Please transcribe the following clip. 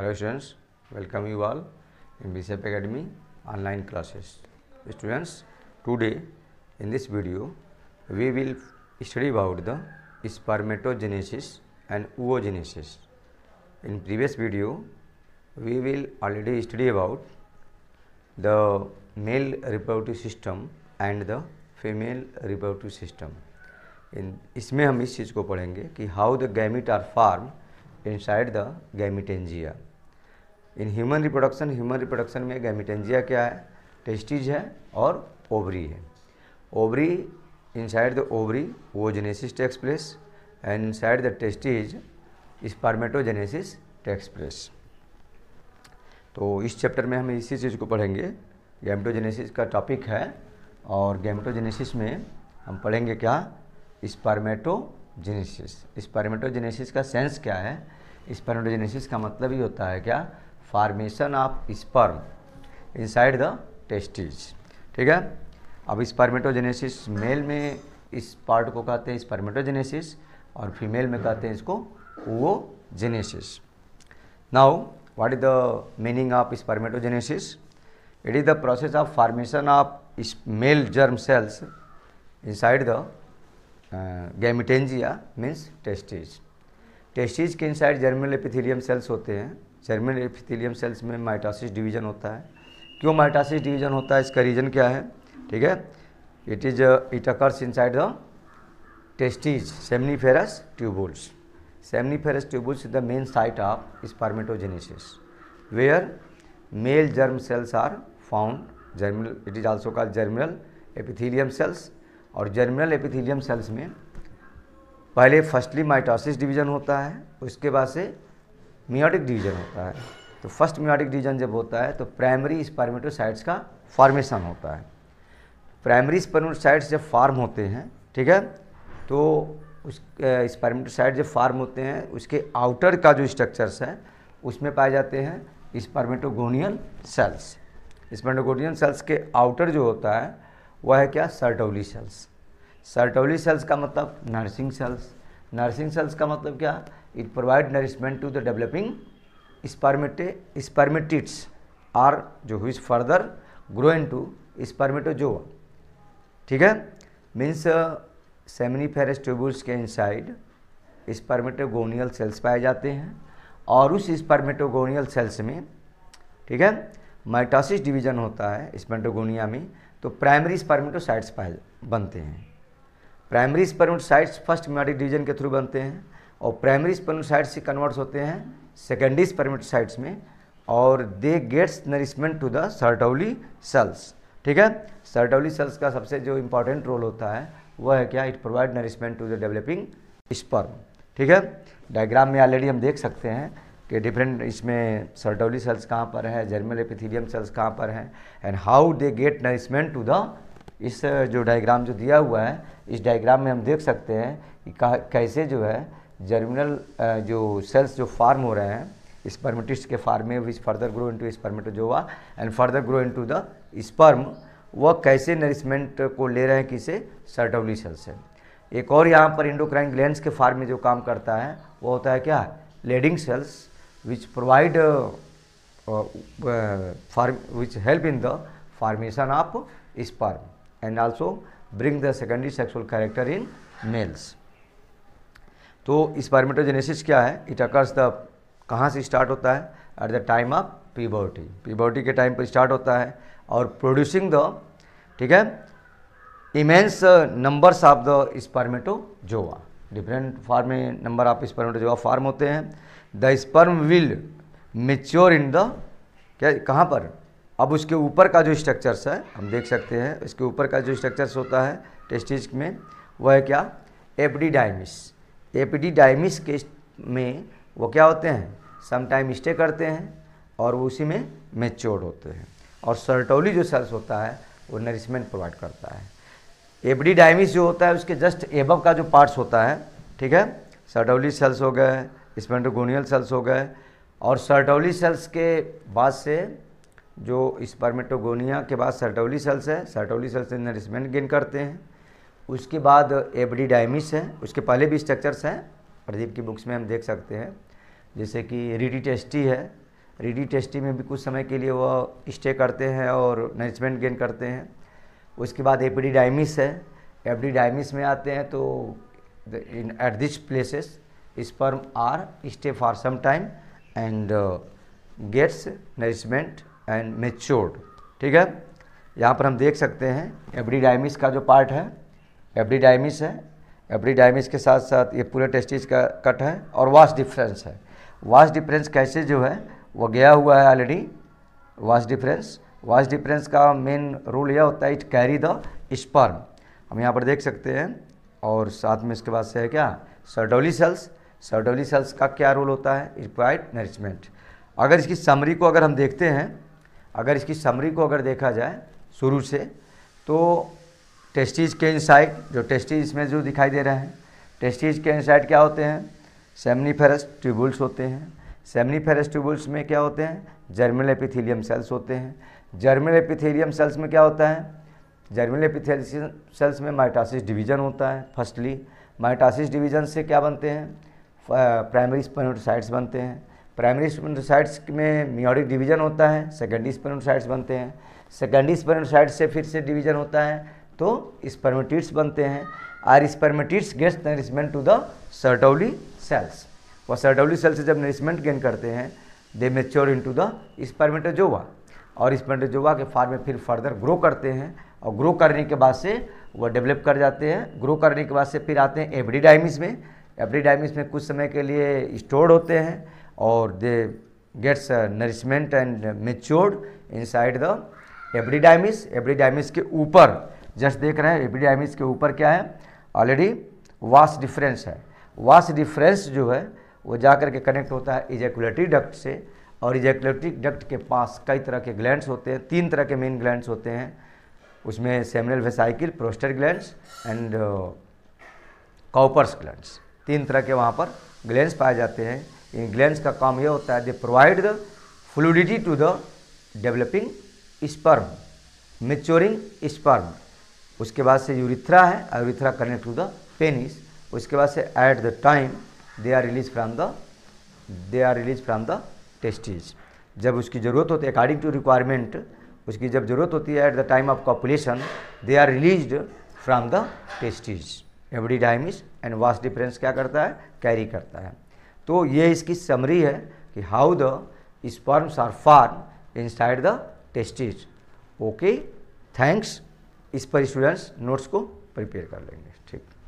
Hello students welcome you all in B Bicep Academy online classes students today in this video we will study about the spermatogenesis and oogenesis in previous video we will already study about the male reproductive system and the female reproductive system इन इसमें हम इस चीज़ को पढ़ेंगे कि how the gamete are form inside the gametangia in human reproduction human reproduction में गैमिटेंजिया क्या है टेस्टिज है और ओवरी है ovary inside the ovary oogenesis takes place and inside the testes spermatogenesis takes place तो इस चैप्टर में हम इसी चीज़ को पढ़ेंगे गैमटोजेनेसिस का टॉपिक है और गैमटोजेनेसिस में हम पढ़ेंगे क्या स्पर्मेटोजेनेसिस स्पर्मेटोजेनेसिस का सेंस क्या है स्पर्मेटोजेनेसिस का मतलब ही होता है क्या formation of sperm inside the testes ठीक है अब स्पर्मेटोजेनेसिस मेल में इस पार्ट को कहते हैं स्पर्मेटोजेनेसिस और फीमेल में कहते हैं इसको ovogenesis now what is the meaning of spermatogenesis it is the process of formation of male germ cells inside the gametangia means testes testes के इनसाइड जर्मिनल एपिथेलियम सेल्स होते हैं germinal epithelium sales में माइटासिस division होता है क्यों माइटासिस division होता है इसका रीज़न क्या है ठीक है it is it occurs inside the testes seminiferous tubules seminiferous tubules is the main site of spermatogenesis where male germ cells are found germinal it is also called germinal epithelium cells और germinal epithelium cells में पहले firstly mitosis division होता है उसके बाद से meiotic division होता है तो फर्स्ट मियोटिक डिवीज़न जब होता है तो प्राइमरी स्पर्मेटोसाइट्स का फॉर्मेशन होता है प्राइमरी स्पर्मेटोसाइट्स जब फार्म होते हैं ठीक है तो उस स्पर्मेटोसाइट जब फार्म होते हैं उसके आउटर का जो स्ट्रक्चर्स है उसमें पाए जाते हैं स्पर्मेटोगोनियल सेल्स स्पर्मेटोगोनियल सेल्स के आउटर जो होता है वह है क्या सर्टोली सेल्स सर्टोली सेल्स का मतलब नर्सिंग सेल्स नर्सिंग सेल्स का मतलब क्या it provide nourishment to the developing spermate spermatids are जो हुई फर्दर ग्रो इन टू जो ठीक है मीन्स सेमनी ट्यूबुल्स के इनसाइड स्पर्मेटोगोनियल सेल्स पाए जाते हैं और उस स्पर्मेटोगोनियल सेल्स में ठीक है माइटोसिस डिवीजन होता है स्पर्मेटोगोनिया में तो प्राइमरी स्पर्मेटोसाइट्स पाए बनते हैं primary spermocytes first meiotic division के थ्रू बनते हैं और प्राइमरी स्पर्मोसाइट्स से कन्वर्ट्स होते हैं सेकेंडरी स्पर्मोसाइट्स में और they gets nourishment to the Sertoli cells ठीक है सर्टौली सेल्स का सबसे जो इंपॉर्टेंट रोल होता है वह है क्या it provide nourishment to the developing sperm ठीक है डायग्राम में ऑलरेडी हम देख सकते हैं कि डिफरेंट इसमें सर्टौली सेल्स कहाँ पर है जर्मल एपिथीलियम सेल्स कहाँ पर हैं and how they get nourishment to the इस जो डायग्राम जो दिया हुआ है इस डायग्राम में हम देख सकते हैं कि कैसे जो है जर्मिनल जो सेल्स जो फार्म हो रहे हैं स्पर्मेटिस्ट के फार्म में which further grow into spermatozoa and further grow into the sperm वह कैसे नरिशमेंट को ले रहे हैं किसे सर्टोवली सेल्स से एक और यहाँ पर इंडोक्राइन ग्लैंड के फार्म में जो काम करता है वो होता है क्या Leydig cells which provide form which help in the formation of sperm and also bring the secondary sexual character in males. तो इस पार्मेटोजेनेसिस क्या है इट अकर्स द कहाँ से स्टार्ट होता है at the time of puberty puberty के time पर स्टार्ट होता है और प्रोड्यूसिंग द ठीक है immense numbers of the spermatozoa different form में नंबर ऑफ स्पर्मेटोजोआ फार्म होते हैं the sperm will mature in the क्या कहाँ पर अब उसके ऊपर का जो स्ट्रक्चर्स है हम देख सकते हैं इसके ऊपर का जो स्ट्रक्चर्स होता है टेस्टिज में वह है क्या एपडी डायमिस के में वो क्या होते हैं समटाइम स्टे करते हैं और वो उसी में मेच्योर होते हैं और सर्टोली जो सेल्स होता है वो नरिशमेंट प्रोवाइड करता है डायमिस जो होता है उसके जस्ट एबव का जो पार्ट्स होता है ठीक है सर्टोली सेल्स हो गए स्पेंडोगोनियल सेल्स हो गए और सर्टोली सेल्स के बाद से जो स्पर्मेटोगोनिया के बाद सर्टोली सेल्स है सर्टोली सेल्स नरिशमेंट गेन करते हैं उसके बाद डायमिस है उसके पहले भी स्ट्रक्चर्स हैं प्रदीप की बुक्स में हम देख सकते हैं जैसे कि रीडी टेस्टी है रीडी टेस्टी में भी कुछ समय के लिए वह स्टे करते हैं और नरिशमेंट गेन करते हैं उसके बाद डायमिस है डायमिस में आते हैं तो in at this places sperm are stay for some time and gets nourishment and matured ठीक है यहाँ पर हम देख सकते हैं एब्रीडाइमिस का जो पार्ट है एब्रीडाइमिस है एब्रीडाइमिस के साथ साथ ये पूरे टेस्टिस का कट है और वास डिफरेंस है वास डिफरेंस कैसे जो है वो गया हुआ है already vas deferens vas deferens का मेन रूल यह होता है इट कैरी द स्पर्म हम यहाँ पर देख सकते हैं और साथ में इसके बाद से है क्या सर्डोली सेल्स सर्डोली सेल्स का क्या रोल होता है इट प्रोवाइड नरिशमेंट अगर इसकी समरी को अगर हम देखते हैं अगर इसकी समरी को अगर देखा जाए शुरू से तो टेस्टिज के इनसाइट जो टेस्टिज इसमें जो दिखाई दे रहे हैं टेस्टिज के इनसाइड क्या होते हैं सेमनीफेरस ट्यूबुल्स होते हैं सेमनीफेरस ट्यूबुल्स में क्या होते हैं जर्मिल एपिथीलियम सेल्स होते हैं जर्मिल एपिथीलियम सेल्स में क्या होता है जर्मिल एपिथीलियम सेल्स में माइटासिस डिवीजन होता है फर्स्टली माइटासिस डिवीजन से क्या बनते हैं प्राइमरी स्पर्नोसाइट्स बनते हैं प्राइमरी स्पेनोसाइट्स में मियोडिक डिवीजन होता है सेकेंडरी स्पेनोसाइट्स बनते हैं सेकेंडरी स्पेनोसाइट्स से फिर से डिवीजन होता है तो स्पर्मेटिट्स बनते हैं are spermatids gets nourishment to the Sertoli cells वह सर्टोली सेल्स से जब नरिशमेंट गेन करते हैं they mature into the spermatozoa और स्पर्मेटोजोवा के फार्म में फिर फर्दर ग्रो करते हैं और ग्रो करने के बाद से वह डेवलप कर जाते हैं ग्रो करने के बाद से फिर आते हैं एवरीडाइमिस में एवरीडाइमिस में कुछ समय के लिए स्टोर्ड होते हैं और they gets nourishment and matured uh, matured the the epididymis epididymis के ऊपर जस्ट देख रहे हैं एब्रीडाइमिस के ऊपर क्या है ऑलरेडी वास डिफरेंस है वास डिफरेंस जो है वो जा कर के कनेक्ट होता है इजेकुलेटरी डक्ट से और इजेकुलेटरी डक्ट के पास कई तरह के ग्लैंड्स होते हैं तीन तरह के मेन ग्लैंड्स होते हैं उसमें seminal vesicle prostate glands and Cowper's glands तीन तरह के वहाँ पर ग्लैंड्स पाए जाते हैं इन ग्लैंड का काम यह होता है they provide the fluidity to the developing sperm maturing sperm उसके बाद से यूरिथ्रा है urethra connect to the penis उसके बाद से at the time they are release from the they are release from the testes जब उसकी ज़रूरत होती है अकॉर्डिंग टू रिक्वायरमेंट उसकी जब ज़रूरत होती है at the time of copulation they are release from the testes epididymis and vas deferens क्या करता है कैरी करता है तो ये इसकी समरी है कि how the sperms are form inside the testes okay thanks इस पर स्टूडेंट्स नोट्स को प्रिपेयर कर लेंगे ठीक